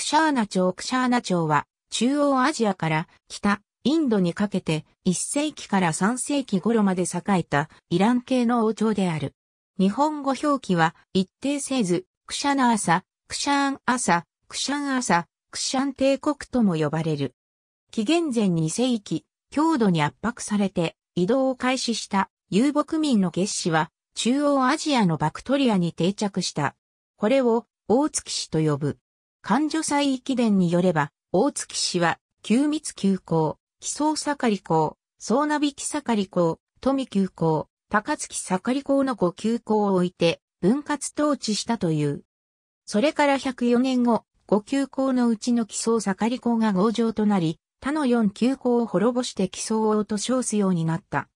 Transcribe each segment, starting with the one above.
クシャーナ朝クシャーナ朝は中央アジアから北、インドにかけて1世紀から3世紀頃まで栄えたイラン系の王朝である。日本語表記は一定せず、クシャナ朝、クシャーン朝、クシャン朝、クシャン帝国とも呼ばれる。紀元前2世紀、強度に圧迫されて移動を開始した遊牧民の月氏は中央アジアのバクトリアに定着した。これを大月氏と呼ぶ。関女祭駅伝によれば、大月市は、旧密旧行、木曽盛校、総ナビ木盛校、富旧行、高月盛校の5旧行を置いて、分割統治したという。それから104年後、5旧校のうちの木曽盛校が合城となり、他の4旧校を滅ぼして木曽王と称すようになった。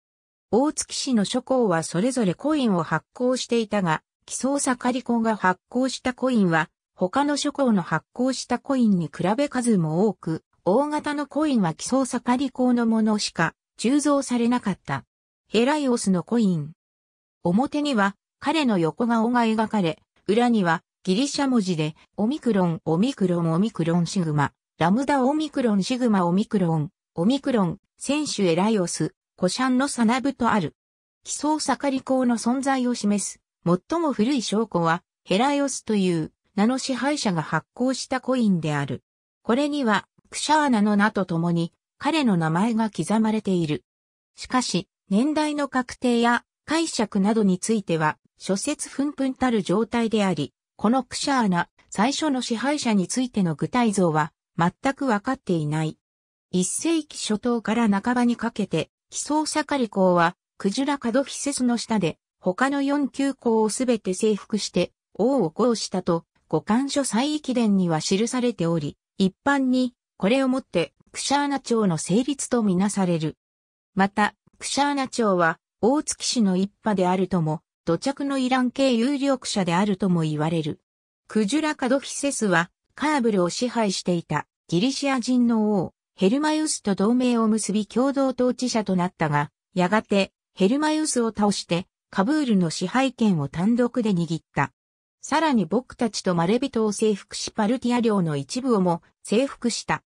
大月市の諸校はそれぞれコインを発行していたが、木曽盛校が発行したコインは、他の諸行の発行したコインに比べ数も多く、大型のコインは基礎盛り口のものしか鋳造されなかった。ヘライオスのコイン。表には彼の横顔が描かれ、裏にはギリシャ文字でオミクロン、オミクロン、オミクロンシグマ、ラムダオミクロンシグマオミクロン、オミクロン、選手エライオス、古シャンのサナブとある。基礎盛り口の存在を示す、最も古い証拠はヘライオスという名の支配者が発行したコインである。これには、クシャーナの名とともに、彼の名前が刻まれている。しかし、年代の確定や解釈などについては、諸説ふんふんたる状態であり、このクシャーナ、最初の支配者についての具体像は、全くわかっていない。一世紀初頭から半ばにかけて、奇想盛り校は、クジュラ角ヒセスの下で、他の四級校をすべて征服して、王を行したと、五冠書再駅伝には記されており、一般にこれをもってクシャーナ町の成立とみなされる。また、クシャーナ町は大月市の一派であるとも、土着のイラン系有力者であるとも言われる。クジュラカドフィセスはカーブルを支配していたギリシア人の王、ヘルマユスと同盟を結び共同統治者となったが、やがてヘルマユスを倒してカブールの支配権を単独で握った。さらに僕たちとマレビトを征服しパルティア領の一部をも征服した。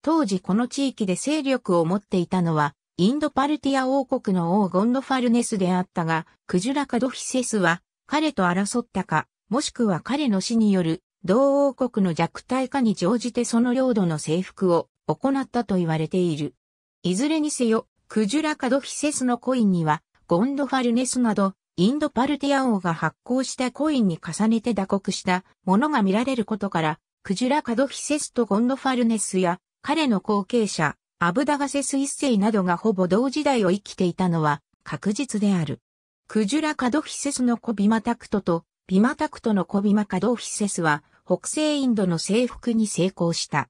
当時この地域で勢力を持っていたのは、インドパルティア王国の王ゴンドファルネスであったが、クジュラカドフィセスは彼と争ったか、もしくは彼の死による同王国の弱体化に乗じてその領土の征服を行ったと言われている。いずれにせよ、クジュラカドフィセスのコインには、ゴンドファルネスなど、インドパルティア王が発行したコインに重ねて打刻したものが見られることから、クジュラ・カドフィセスとゴンドファルネスや、彼の後継者、アブダガセス一世などがほぼ同時代を生きていたのは確実である。クジュラ・カドフィセスのコビマタクトと、ビマタクトのコビマカドフィセスは、北西インドの征服に成功した。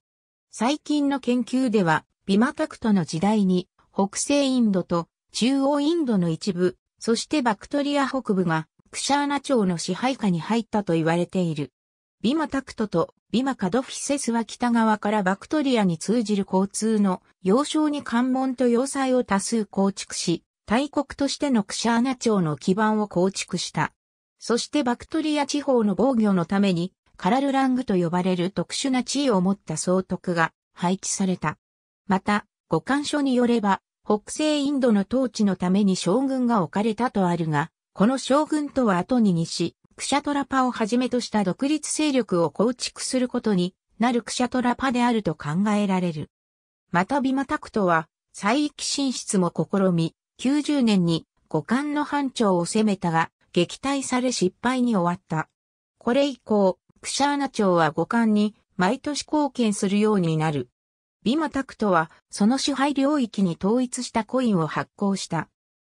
最近の研究では、ビマタクトの時代に、北西インドと中央インドの一部、そしてバクトリア北部がクシャーナ朝の支配下に入ったと言われている。ビマタクトとビマカドフィセスは北側からバクトリアに通じる交通の要衝に関門と要塞を多数構築し、大国としてのクシャーナ朝の基盤を構築した。そしてバクトリア地方の防御のために、カラルラングと呼ばれる特殊な地位を持った総督が配置された。また、五感書によれば、北西インドの統治のために将軍が置かれたとあるが、この将軍とは後に西、クシャトラパをはじめとした独立勢力を構築することになるクシャトラパであると考えられる。またビマタクトは、再域進出も試み、90年に五冠の藩長を攻めたが、撃退され失敗に終わった。これ以降、クシャーナ朝は五冠に毎年貢献するようになる。ビマタクトは、その支配領域に統一したコインを発行した。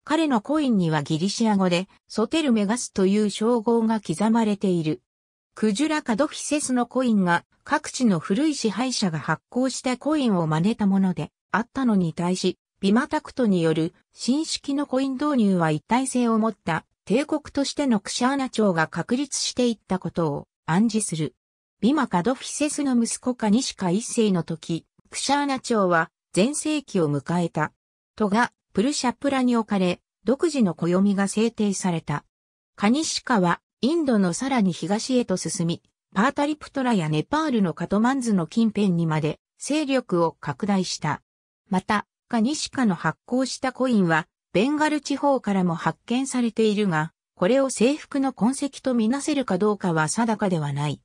彼のコインにはギリシア語で、ソテルメガスという称号が刻まれている。クジュラカドフィセスのコインが、各地の古い支配者が発行したコインを真似たもので、あったのに対し、ビマタクトによる新式のコイン導入は一体性を持った帝国としてのクシャーナ朝が確立していったことを暗示する。ビマカドフィセスの息子カニシカ一世の時、クシャーナ朝は全盛期を迎えた。都がプルシャプラに置かれ、独自の暦が制定された。カニシカはインドのさらに東へと進み、パータリプトラやネパールのカトマンズの近辺にまで勢力を拡大した。また、カニシカの発行したコインは、ベンガル地方からも発見されているが、これを征服の痕跡とみなせるかどうかは定かではない。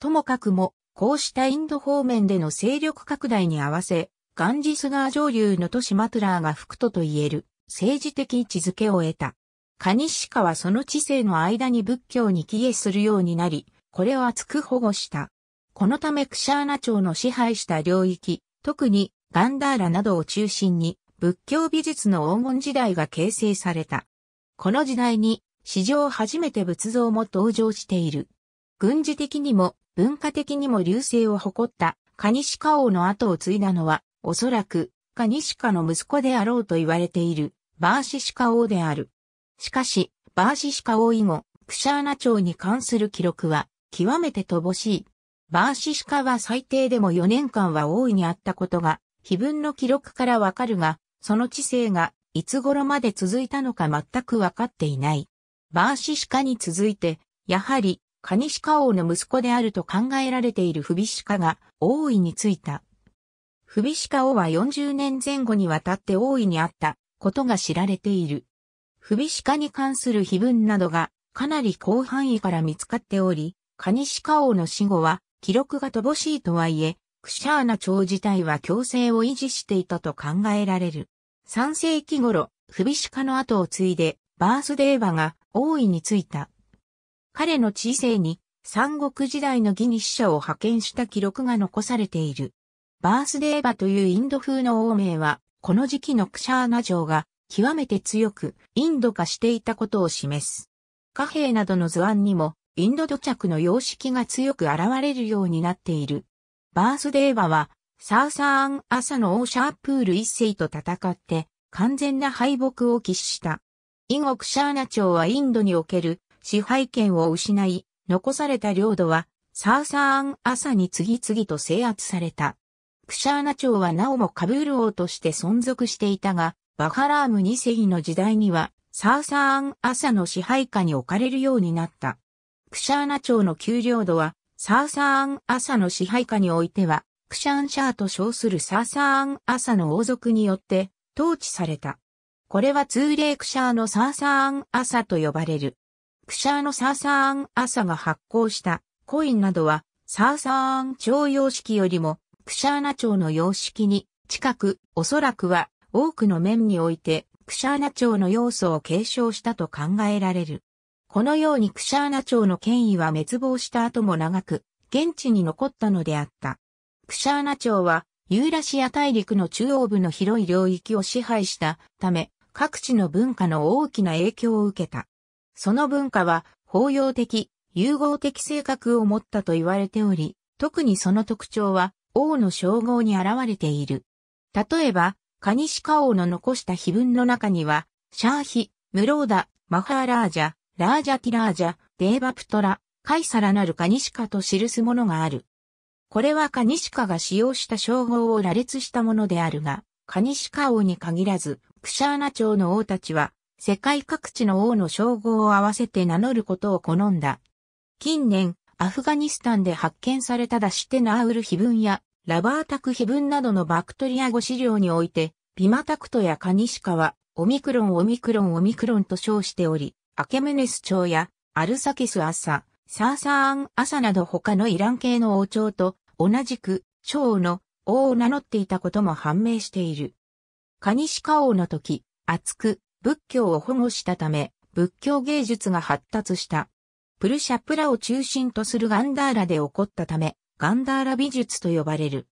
ともかくも、こうしたインド方面での勢力拡大に合わせ、ガンジス川上流の都市マトラーが福都と言える政治的位置づけを得た。カニシカはその知性の間に仏教に帰依するようになり、これを厚く保護した。このためクシャーナ朝の支配した領域、特にガンダーラなどを中心に仏教美術の黄金時代が形成された。この時代に史上初めて仏像も登場している。軍事的にも文化的にも流星を誇ったカニシカ王の後を継いだのは、おそらくカニシカの息子であろうと言われているバーシシカ王である。しかし、バーシシカ王以後、クシャーナ朝に関する記録は極めて乏しい。バーシシカは最低でも4年間は大いにあったことが、碑文の記録からわかるが、その知性がいつ頃まで続いたのか全くわかっていない。バーシシカに続いて、やはりカニシカ王の息子であると考えられているフビシカが王位についた。フビシカ王は40年前後にわたって王位にあったことが知られている。フビシカに関する碑文などがかなり広範囲から見つかっており、カニシカ王の死後は記録が乏しいとはいえ、クシャーナ朝自体は強制を維持していたと考えられる。3世紀頃、フビシカの後を継いで、バースデーバが王位についた。彼の知性に三国時代のギニシ者を派遣した記録が残されている。バースデーバというインド風の王名は、この時期のクシャーナ城が極めて強くインド化していたことを示す。貨幣などの図案にもインド土着の様式が強く現れるようになっている。バースデーバはサーサーン朝のオーシャープール一世と戦って完全な敗北を喫した。以後クシャーナ朝はインドにおける支配権を失い、残された領土は、サーサーン朝に次々と制圧された。クシャーナ朝はなおもカブール王として存続していたが、バハラーム2世の時代には、サーサーン朝の支配下に置かれるようになった。クシャーナ朝の給領土は、サーサーン朝の支配下においては、クシャンシャーと称するサーサーン朝の王族によって統治された。これは通例クシャーのサーサーン朝と呼ばれる。クシャーのサーサーン朝が発行したコインなどはサーサーン朝様式よりもクシャーナ朝の様式に近く、おそらくは多くの面においてクシャーナ朝の要素を継承したと考えられる。このようにクシャーナ朝の権威は滅亡した後も長く、現地に残ったのであった。クシャーナ朝はユーラシア大陸の中央部の広い領域を支配したため、各地の文化の大きな影響を受けた。その文化は包容的、融合的性格を持ったと言われており、特にその特徴は王の称号に現れている。例えば、カニシカ王の残した碑文の中には、シャーヒ、ムローダ、マハーラージャ、ラージャティラージャ、デーバプトラ、カイサラなるカニシカと記すものがある。これはカニシカが使用した称号を羅列したものであるが、カニシカ王に限らず、クシャーナ朝の王たちは、世界各地の王の称号を合わせて名乗ることを好んだ。近年、アフガニスタンで発見されたダシテナウル碑文やラバータク碑文などのバクトリア語資料において、ピマタクトやカニシカは、オミクロンオミクロンオミクロンと称しており、アケムネス朝やアルサケス朝、サーサーン朝など他のイラン系の王朝と同じく朝の王を名乗っていたことも判明している。カニシカ王の時、厚く仏教を保護したため、仏教芸術が発達した。プルシャプラを中心とするガンダーラで起こったため、ガンダーラ美術と呼ばれる。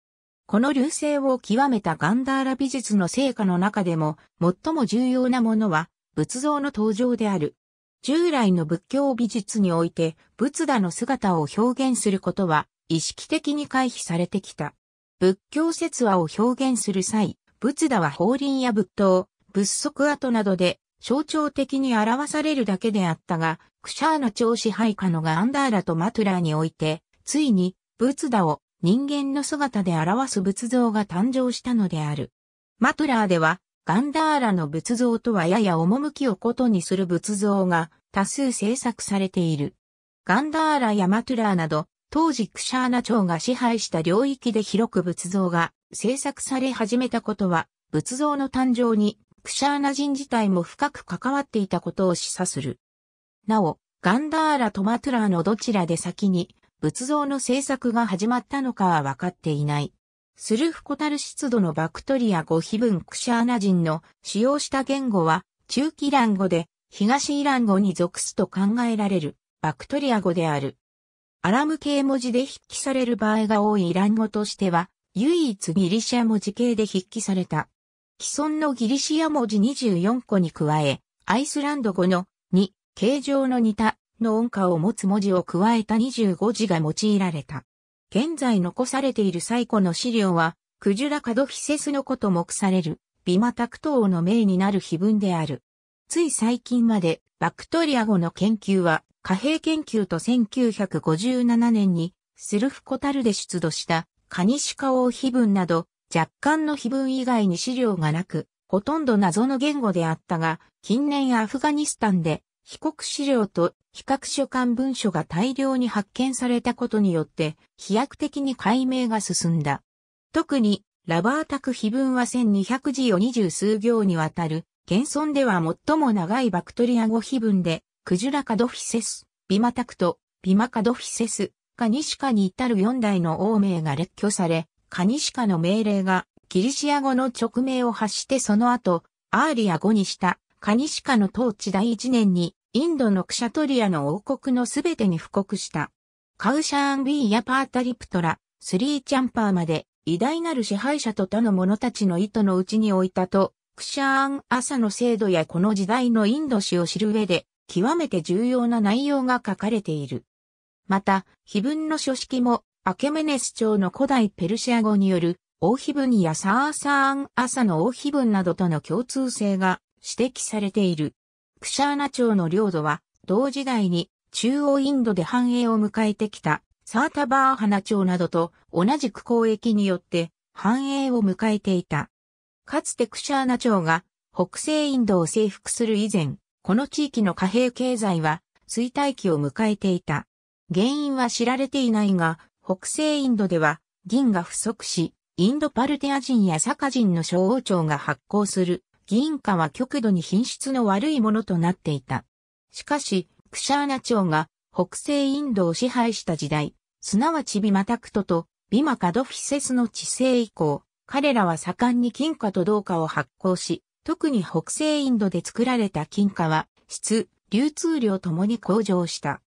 この流星を極めたガンダーラ美術の成果の中でも、最も重要なものは、仏像の登場である。従来の仏教美術において、仏陀の姿を表現することは、意識的に回避されてきた。仏教説話を表現する際、仏陀は法輪や仏塔、仏足跡などで象徴的に表されるだけであったが、クシャーナ朝支配下のガンダーラとマトゥラーにおいて、ついに仏陀を人間の姿で表す仏像が誕生したのである。マトゥラーでは、ガンダーラの仏像とはやや趣をことにする仏像が多数制作されている。ガンダーラやマトゥラーなど、当時クシャーナ朝が支配した領域で広く仏像が制作され始めたことは、仏像の誕生にクシャーナ人自体も深く関わっていたことを示唆する。なお、ガンダーラとマトゥラーのどちらで先に仏像の制作が始まったのかは分かっていない。スルフコタル湿度のバクトリア語非文クシャーナ人の使用した言語は中期イラン語で東イラン語に属すと考えられるバクトリア語である。アラム系文字で筆記される場合が多いイラン語としては唯一ギリシャ文字系で筆記された既存のギリシア文字24個に加え、アイスランド語の2、形状の似たの音化を持つ文字を加えた25字が用いられた。現在残されている最古の資料は、クジュラカドフィセスのこと目される、ビマタクト王の名になる碑文である。つい最近まで、バクトリア語の研究は、貨幣研究と1957年に、スルフコタルで出土した、カニシカ王碑文など、若干の碑文以外に資料がなく、ほとんど謎の言語であったが、近年アフガニスタンで、被告資料と比較書簡文書が大量に発見されたことによって、飛躍的に解明が進んだ。特に、ラバータク碑文は1200字を20数行にわたる、現存では最も長いバクトリア語碑文で、クジュラカドフィセス、ビマタクト、ビマカドフィセス、カニシカに至る4代の王名が列挙され、カニシカの命令がギリシア語の直名を発してその後、アーリア語にしたカニシカの統治第一年にインドのクシャトリアの王国のすべてに布告した。カウシャーンビーやパータリプトラ、スリーチャンパーまで偉大なる支配者と他の者たちの意図のうちに置いたと、クシャーン朝の制度やこの時代のインド史を知る上で、極めて重要な内容が書かれている。また、碑文の書式もアケメネス朝の古代ペルシア語による、王妃文やサーサーン朝の王妃文などとの共通性が指摘されている。クシャーナ朝の領土は、同時代に中央インドで繁栄を迎えてきたサータバーハナ朝などと同じく交易によって繁栄を迎えていた。かつてクシャーナ朝が北西インドを征服する以前、この地域の貨幣経済は衰退期を迎えていた。原因は知られていないが、北西インドでは銀が不足し、インドパルテア人やサカ人の小王朝が発行する銀貨は極度に品質の悪いものとなっていた。しかし、クシャーナ朝が北西インドを支配した時代、すなわちビマタクトとビマカドフィセスの治世以降、彼らは盛んに金貨と銅貨を発行し、特に北西インドで作られた金貨は、質、流通量ともに向上した。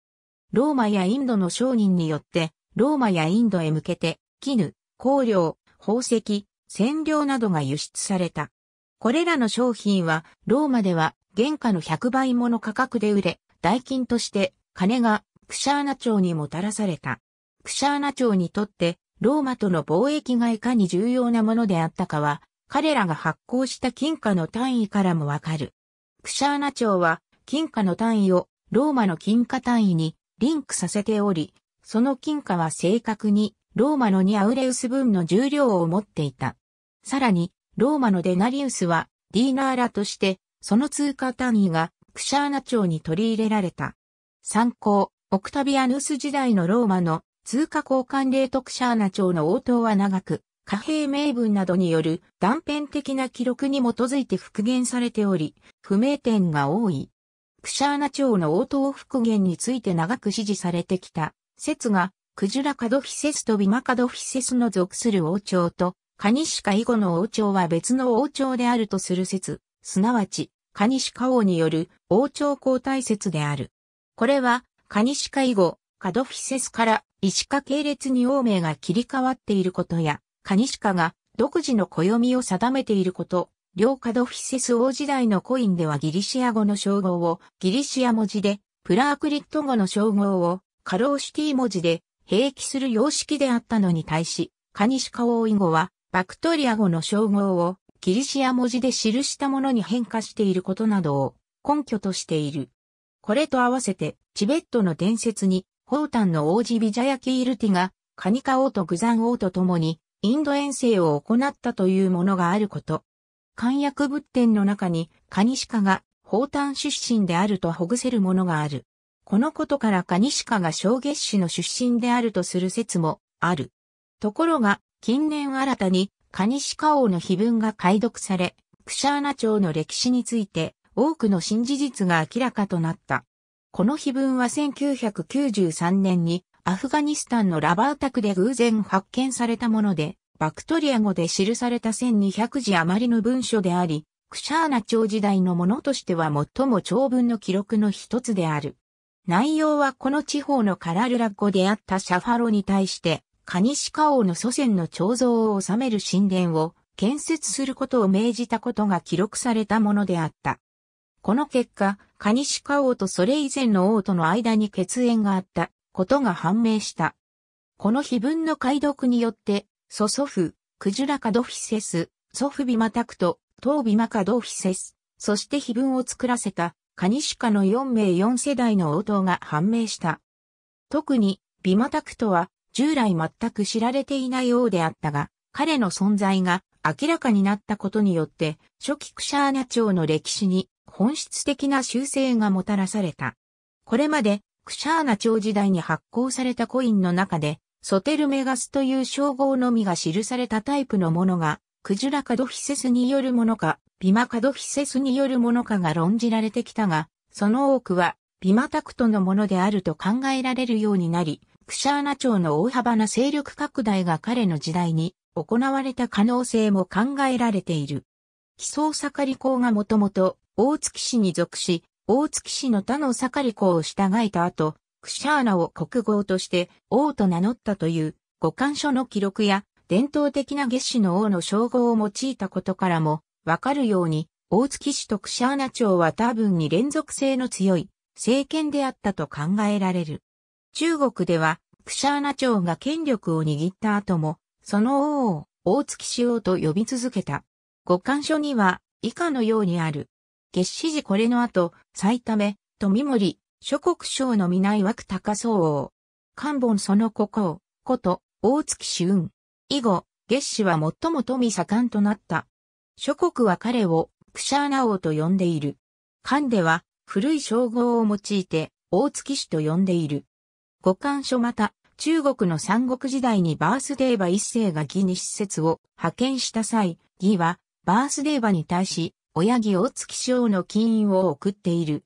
ローマやインドの商人によってローマやインドへ向けて、絹、香料、宝石、染料などが輸出された。これらの商品は、ローマでは原価の100倍もの価格で売れ、代金として金がクシャーナ朝にもたらされた。クシャーナ朝にとって、ローマとの貿易がいかに重要なものであったかは、彼らが発行した金貨の単位からもわかる。クシャーナ朝は金貨の単位をローマの金貨単位にリンクさせており、その金貨は正確にローマのニアウレウス分の重量を持っていた。さらに、ローマのデナリウスはディーナーラとして、その通貨単位がクシャーナ朝に取り入れられた。参考、オクタビアヌス時代のローマの通貨交換レートクシャーナ朝の応答は長く、貨幣名分などによる断片的な記録に基づいて復元されており、不明点が多い。クシャーナ朝の応答復元について長く支持されてきた。説が、クジュラカドフィセスとビマカドフィセスの属する王朝と、カニシカ以後の王朝は別の王朝であるとする説、すなわち、カニシカ王による王朝交代説である。これは、カニシカ以後、カドフィセスから石カ系列に王名が切り替わっていることや、カニシカが独自の暦を定めていること、両カドフィセス王時代のコインではギリシア語の称号をギリシア文字で、プラークリット語の称号をカローシティ文字で、併記する様式であったのに対し、カニシカオイ語は、バクトリア語の称号を、ギリシア文字で記したものに変化していることなどを根拠としている。これと合わせて、チベットの伝説に、ホータンの王子ビジャヤキールティが、カニカ王とグザン王と共に、インド遠征を行ったというものがあること。漢訳仏典の中に、カニシカが、ホータン出身であるとほぐせるものがある。このことからカニシカが小月氏の出身であるとする説もある。ところが、近年新たにカニシカ王の碑文が解読され、クシャーナ朝の歴史について多くの新事実が明らかとなった。この碑文は1993年にアフガニスタンのラバータクで偶然発見されたもので、バクトリア語で記された1200字余りの文書であり、クシャーナ朝時代のものとしては最も長文の記録の一つである。内容はこの地方のカラルラ語であったシャファロに対して、カニシカ王の祖先の彫像を収める神殿を建設することを命じたことが記録されたものであった。この結果、カニシカ王とそれ以前の王との間に血縁があったことが判明した。この碑文の解読によって、祖祖父、クジュラカドフィセス、祖父ビマタクト、トービマカドフィセス、そして碑文を作らせたカニシカの4名4世代の応答が判明した。特に、ビマタクトは、従来全く知られていないようであったが、彼の存在が明らかになったことによって、初期クシャーナ朝の歴史に本質的な修正がもたらされた。これまで、クシャーナ朝時代に発行されたコインの中で、ソテルメガスという称号のみが記されたタイプのものがクジュラカドヒセスによるものか、ビマカドヒセスによるものかが論じられてきたが、その多くは、ビマタクトのものであると考えられるようになり、クシャーナ朝の大幅な勢力拡大が彼の時代に行われた可能性も考えられている。奇想盛り公がもともと大月氏に属し、大月氏の他の盛り公を従えた後、クシャーナを国号として王と名乗ったという五感書の記録や伝統的な月氏の王の称号を用いたことからも、わかるように、大月とクシャーナ朝は多分に連続性の強い政権であったと考えられる。中国では、クシャーナ朝が権力を握った後も、その王を大月氏王と呼び続けた。五感書には以下のようにある。月氏時これの後、埼玉、富森、諸国省の南枠く高う王。漢本その国王、こと、大月氏運。以後、月氏は最も富盛んとなった。諸国は彼をクシャーナ王と呼んでいる。漢では古い称号を用いて大月氏と呼んでいる。五漢書また、中国の三国時代にバースデーバ一世が義に施設を派遣した際、義はバースデーバに対し、親義大月氏王の金印を送っている。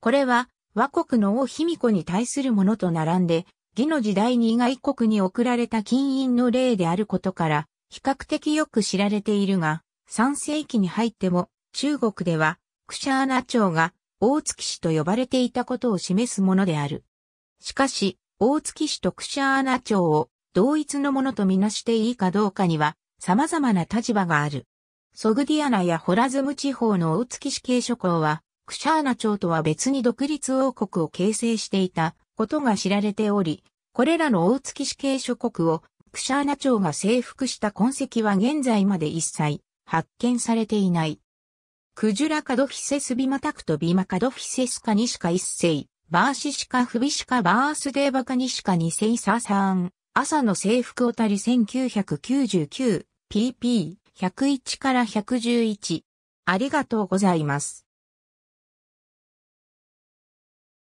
これは、和国の王卑弥呼に対するものと並んで、魏の時代に外国に送られた金印の例であることから、比較的よく知られているが、3世紀に入っても、中国では、クシャーナ朝が、大月氏と呼ばれていたことを示すものである。しかし、大月氏とクシャーナ朝を、同一のものとみなしていいかどうかには、様々な立場がある。ソグディアナやホラズム地方の大月市系諸侯は、クシャーナ朝とは別に独立王国を形成していたことが知られており、これらの大月死刑諸国をクシャーナ朝が征服した痕跡は現在まで一切発見されていない。クジュラカドフィセスビマタクトビマカドフィセスカニシカ一世、バーシシカフビシカバースデーバカニシカ二世サーサーン、朝の征服をたり 1999pp101 から111。ありがとうございます。